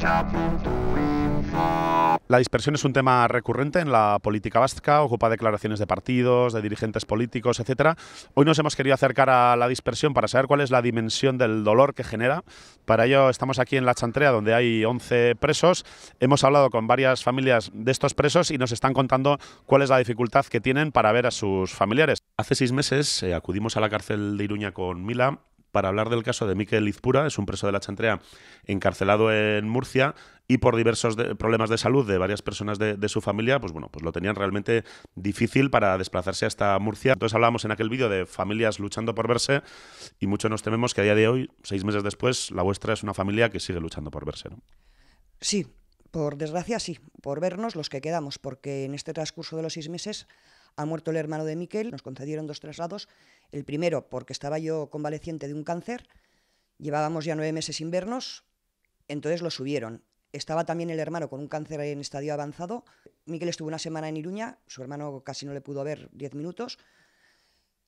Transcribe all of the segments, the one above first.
La dispersión es un tema recurrente en la política vasca, ocupa declaraciones de partidos, de dirigentes políticos, etc. Hoy nos hemos querido acercar a la dispersión para saber cuál es la dimensión del dolor que genera. Para ello estamos aquí en La Chantrea, donde hay 11 presos. Hemos hablado con varias familias de estos presos y nos están contando cuál es la dificultad que tienen para ver a sus familiares. Hace seis meses eh, acudimos a la cárcel de Iruña con Mila, para hablar del caso de Miquel Izpura, es un preso de la Chantrea encarcelado en Murcia y por diversos problemas de salud de varias personas de, su familia, pues bueno, pues lo tenían realmente difícil para desplazarse hasta Murcia. Entonces hablábamos en aquel vídeo de familias luchando por verse y muchos nos tememos que a día de hoy, seis meses después, la vuestra es una familia que sigue luchando por verse, ¿no? Sí, por desgracia sí, por vernos los que quedamos, porque en este transcurso de los seis meses ha muerto el hermano de Miquel, nos concedieron dos traslados. El primero porque estaba yo convaleciente de un cáncer, llevábamos ya nueve meses sin vernos, entonces lo subieron. Estaba también el hermano con un cáncer en estadio avanzado. Miquel estuvo una semana en Iruña, su hermano casi no le pudo ver diez minutos.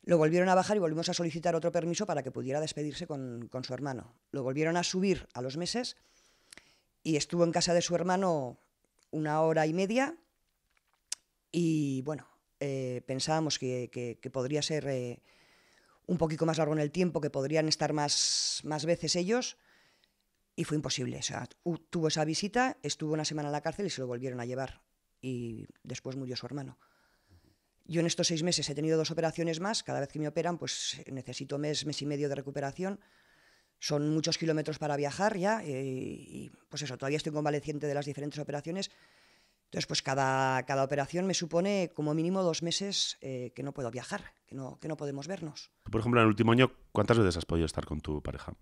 Lo volvieron a bajar y volvimos a solicitar otro permiso para que pudiera despedirse con, con su hermano. Lo volvieron a subir a los meses y estuvo en casa de su hermano una hora y media. Y bueno, eh, pensábamos que, que, podría ser eh, un poquito más largo en el tiempo, que podrían estar más, más veces ellos, y fue imposible. tuvo esa visita, estuvo una semana en la cárcel y se lo volvieron a llevar. Y después murió su hermano. Yo en estos seis meses he tenido dos operaciones más. Cada vez que me operan, pues necesito mes, mes y medio de recuperación. Son muchos kilómetros para viajar ya. Eh, y pues eso, todavía estoy convaleciente de las diferentes operaciones. Entonces, pues cada, cada operación me supone como mínimo dos meses eh, que no puedo viajar, que no, podemos vernos. Por ejemplo, en el último año, ¿cuántas veces has podido estar con tu pareja?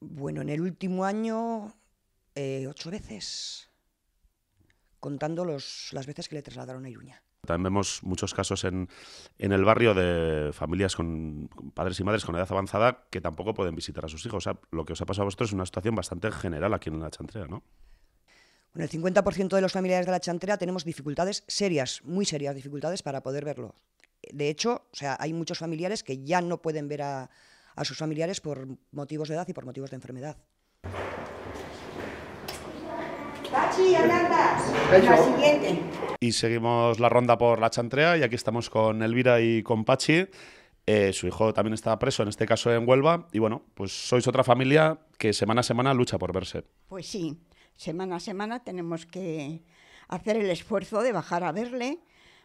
Bueno, en el último año, eh, ocho veces, contando los, las veces que le trasladaron a Iruña. También vemos muchos casos en, el barrio de familias con, padres y madres con edad avanzada que tampoco pueden visitar a sus hijos. O sea, lo que os ha pasado a vosotros es una situación bastante general aquí en la chantrea, ¿no? el 50% de los familiares de la Chantrea tenemos dificultades serias, muy serias dificultades para poder verlo. De hecho, o sea, hay muchos familiares que ya no pueden ver a, sus familiares por motivos de edad y por motivos de enfermedad. Pachi, Y seguimos la ronda por la chantrea y aquí estamos con Elvira y con Pachi. Eh, su hijo también está preso, en este caso en Huelva. Y bueno, pues sois otra familia que semana a semana lucha por verse. Pues sí, semana a semana tenemos que hacer el esfuerzo de bajar a verle,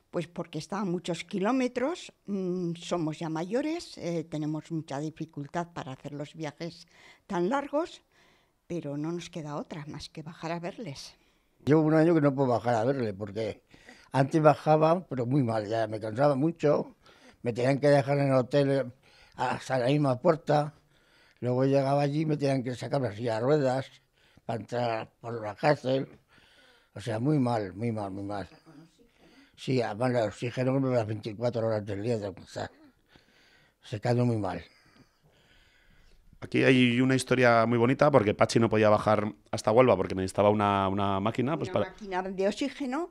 pues porque está muchos kilómetros, mm, somos ya mayores, eh, tenemos mucha dificultad para hacer los viajes tan largos, pero no nos queda otra más que bajar a verles. Llevo un año que no puedo bajar a verle porque antes bajaba, pero muy mal, ya me cansaba mucho, me tenían que dejar en el hotel hasta la misma puerta, luego llegaba allí me tenían que sacar las ruedas para entrar por la cárcel. O sea, muy mal, muy mal, muy mal. Sí, además el oxígeno las 24 horas del día de sea, Se quedó muy mal. Aquí hay una historia muy bonita porque Pachi no podía bajar hasta Huelva porque necesitaba una, máquina. Pues para... máquina de oxígeno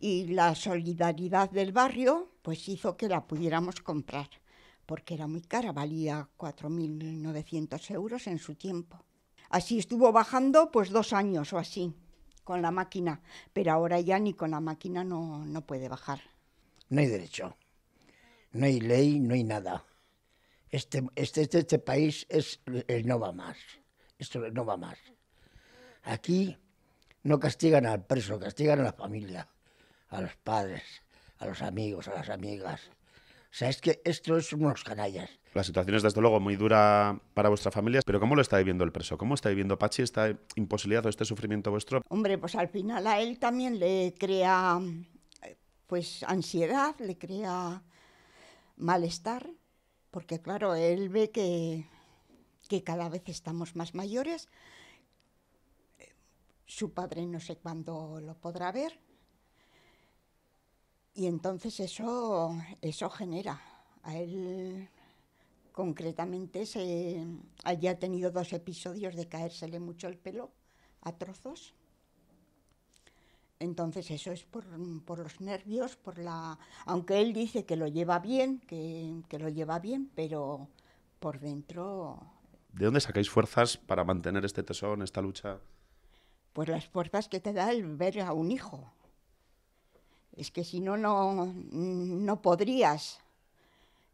y la solidaridad del barrio pues hizo que la pudiéramos comprar porque era muy cara, valía 4.900 euros en su tiempo. Así estuvo bajando pues dos años o así con la máquina, pero ahora ya ni con la máquina no, no puede bajar. No hay derecho, no hay ley, no hay nada. Este, este, este, este país es eh, no va más, esto no va más. Aquí no castigan al preso, castigan a la familia, a los padres, a los amigos, a las amigas. O sea, es que esto es unos canallas. La situación es desde luego muy dura para vuestra familia, pero ¿cómo lo está viviendo el preso? ¿Cómo está viviendo Pachi esta imposibilidad o este sufrimiento vuestro? Hombre, pues al final a él también le crea pues ansiedad, le crea malestar, porque claro, él ve que, que cada vez estamos más mayores. Su padre no sé cuándo lo podrá ver, y entonces eso, eso genera. A él concretamente se haya tenido dos episodios de caérsele mucho el pelo a trozos. Entonces eso es por, los nervios, por la. aunque él dice que lo lleva bien, que, lo lleva bien, pero por dentro. ¿De dónde sacáis fuerzas para mantener este tesón, esta lucha? Pues las fuerzas que te da el ver a un hijo. Es que si no, no, podrías.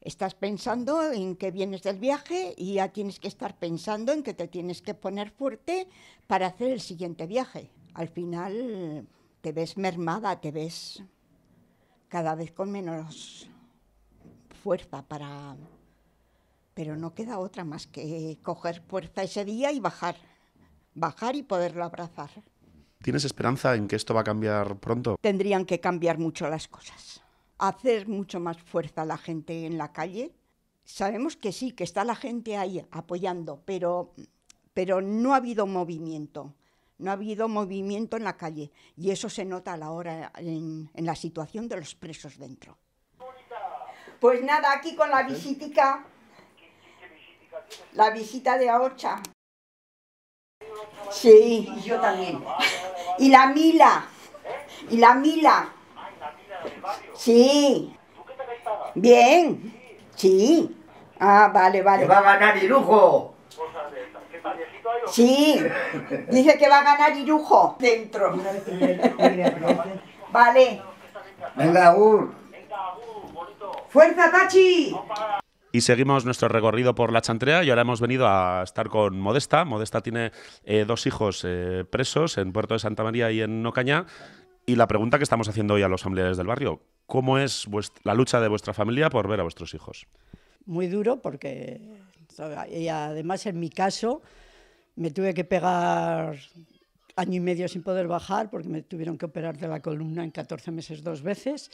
Estás pensando en que vienes del viaje y ya tienes que estar pensando en que te tienes que poner fuerte para hacer el siguiente viaje. Al final te ves mermada, te ves cada vez con menos fuerza para... Pero no queda otra más que coger fuerza ese día y bajar, bajar y poderlo abrazar. ¿Tienes esperanza en que esto va a cambiar pronto? Tendrían que cambiar mucho las cosas. Hacer mucho más fuerza a la gente en la calle. Sabemos que sí, que está la gente ahí apoyando, pero, pero no ha habido movimiento. No ha habido movimiento en la calle. Y eso se nota a la hora en, la situación de los presos dentro. Pues nada, aquí con la visitica. La visita de Aocha. Sí, yo también. Y la Mila. Y la Mila. Sí. Bien. Sí. Ah, vale, vale. Que va a ganar Irujo. Sí, dice que va a ganar Irujo dentro. vale. Venga, Ur. Venga, Ur, bonito. ¡Fuerza, Tachi! Y seguimos nuestro recorrido por la chantrea y ahora hemos venido a estar con Modesta. Modesta tiene eh, dos hijos eh, presos en Puerto de Santa María y en Ocaña. Y la pregunta que estamos haciendo hoy a los familiares del barrio, ¿cómo es la lucha de vuestra familia por ver a vuestros hijos? Muy duro porque, y además en mi caso, me tuve que pegar año y medio sin poder bajar porque me tuvieron que operar de la columna en 14 meses dos veces.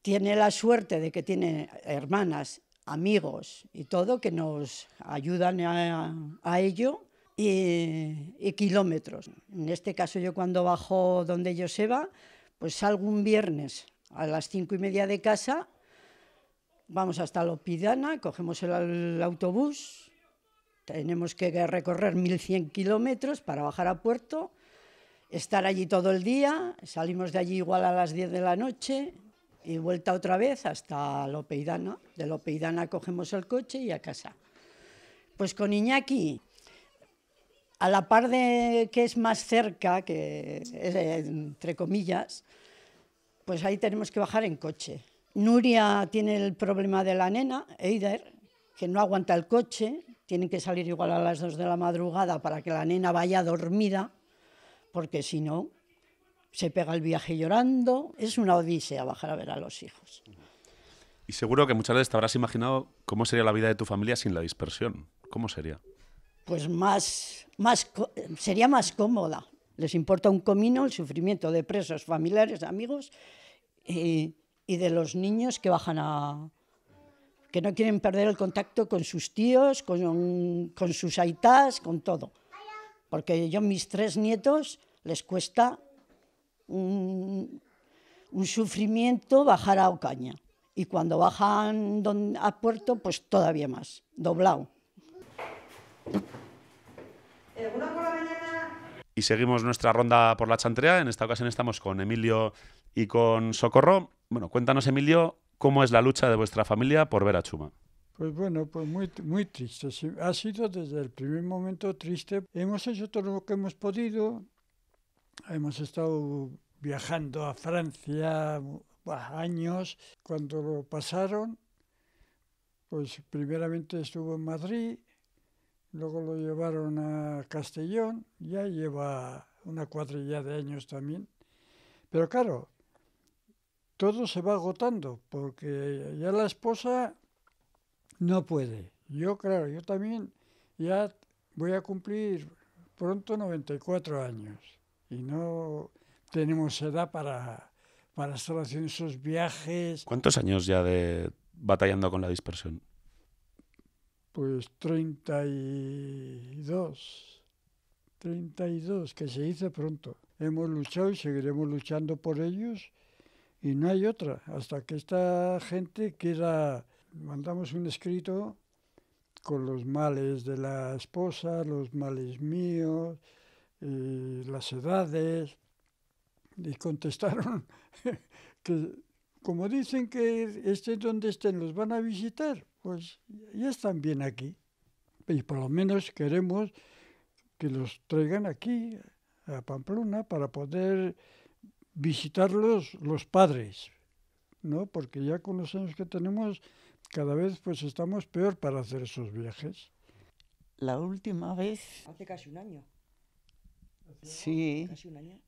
Tiene la suerte de que tiene hermanas amigos y todo que nos ayudan a, ello y, kilómetros. En este caso yo cuando bajo donde yo va... pues salgo un viernes a las cinco y media de casa, vamos hasta Lopidana, cogemos el, autobús, tenemos que recorrer 1.100 kilómetros para bajar a puerto, estar allí todo el día, salimos de allí igual a las diez de la noche, y vuelta otra vez hasta Lopeidana. De Lopeidana cogemos el coche y a casa. Pues con Iñaki, a la par de que es más cerca, que entre comillas, pues ahí tenemos que bajar en coche. Nuria tiene el problema de la nena, Eider, que no aguanta el coche, tienen que salir igual a las dos de la madrugada para que la nena vaya dormida, porque si no, se pega el viaje llorando. Es una odisea bajar a ver a los hijos. Y seguro que muchas veces te habrás imaginado cómo sería la vida de tu familia sin la dispersión. ¿Cómo sería? Pues más, más sería más cómoda. Les importa un comino el sufrimiento de presos, familiares, amigos y, de los niños que bajan a, que no quieren perder el contacto con sus tíos, con, con sus aitas, con todo. Porque yo mis tres nietos les cuesta un, sufrimiento bajar a Ocaña. Y cuando bajan a puerto, pues todavía más, doblado. Y seguimos nuestra ronda por la chantrea. En esta ocasión estamos con Emilio y con Socorro. Bueno, cuéntanos, Emilio, cómo es la lucha de vuestra familia por ver a Chuma. Pues bueno, pues muy, muy triste. Ha sido desde el primer momento triste. Hemos hecho todo lo que hemos podido hemos estado viajando a Francia años. Cuando lo pasaron, pues primeramente estuvo en Madrid, luego lo llevaron a Castellón, ya lleva una cuadrilla de años también. Pero claro, todo se va agotando, porque ya la esposa no puede. Yo, claro, yo también ya voy a cumplir pronto 94 años y no tenemos edad para, para estar haciendo esos viajes. ¿Cuántos años ya de batallando con la dispersión? Pues 32. 32, que se dice pronto. Hemos luchado y seguiremos luchando por ellos y no hay otra. Hasta que esta gente quiera, mandamos un escrito con los males de la esposa, los males míos, eh, las edades, y contestaron que como dicen que estén donde estén, los van a visitar, pues ya están bien aquí. Y por lo menos queremos que los traigan aquí, a Pamplona, para poder visitarlos los padres, ¿no? Porque ya con los años que tenemos, cada vez pues estamos peor para hacer esos viajes. La última vez... Hace casi un año. Sí,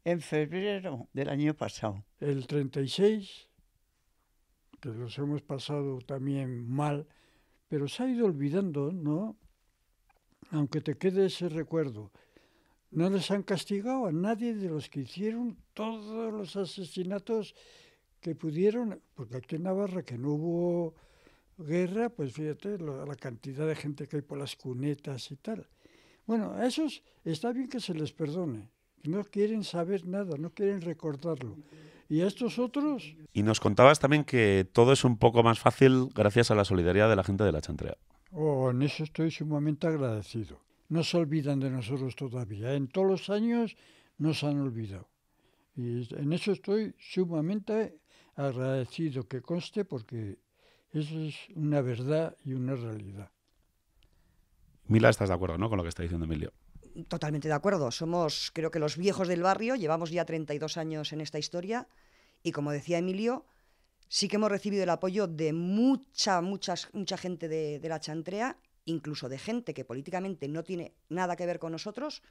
en febrero del año pasado. El 36, que los hemos pasado también mal, pero se ha ido olvidando, ¿no? Aunque te quede ese recuerdo. No les han castigado a nadie de los que hicieron todos los asesinatos que pudieron, porque aquí en Navarra que no hubo guerra, pues fíjate la cantidad de gente que hay por las cunetas y tal. Bueno, a esos está bien que se les perdone. No quieren saber nada, no quieren recordarlo. ¿Y a estos otros? Y nos contabas también que todo es un poco más fácil gracias a la solidaridad de la gente de la chantrea. Oh, en eso estoy sumamente agradecido. No se olvidan de nosotros todavía. En todos los años nos han olvidado. Y en eso estoy sumamente agradecido que conste porque eso es una verdad y una realidad. Mila, estás de acuerdo, ¿no? Con lo que está diciendo Emilio. Totalmente de acuerdo. Somos, creo que los viejos del barrio, llevamos ya 32 años en esta historia y como decía Emilio, sí que hemos recibido el apoyo de mucha, mucha, mucha gente de, la chantrea, incluso de gente que políticamente no tiene nada que ver con nosotros,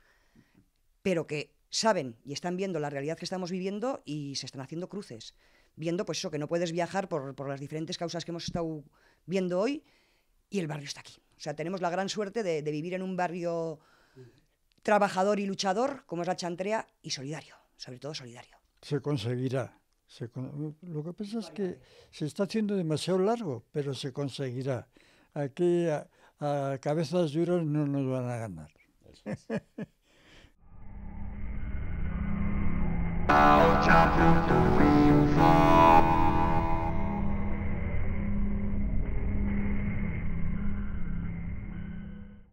pero que saben y están viendo la realidad que estamos viviendo y se están haciendo cruces, viendo pues eso, que no puedes viajar por las diferentes causas que hemos estado viendo hoy y el barrio está aquí. O sea, tenemos la gran suerte de, vivir en un barrio trabajador y luchador, como es la Chantrea, y solidario, sobre todo solidario. Se conseguirá. Lo que pasa es que se está haciendo demasiado largo, pero se conseguirá. Aquí a, cabezas duras no nos van a ganar.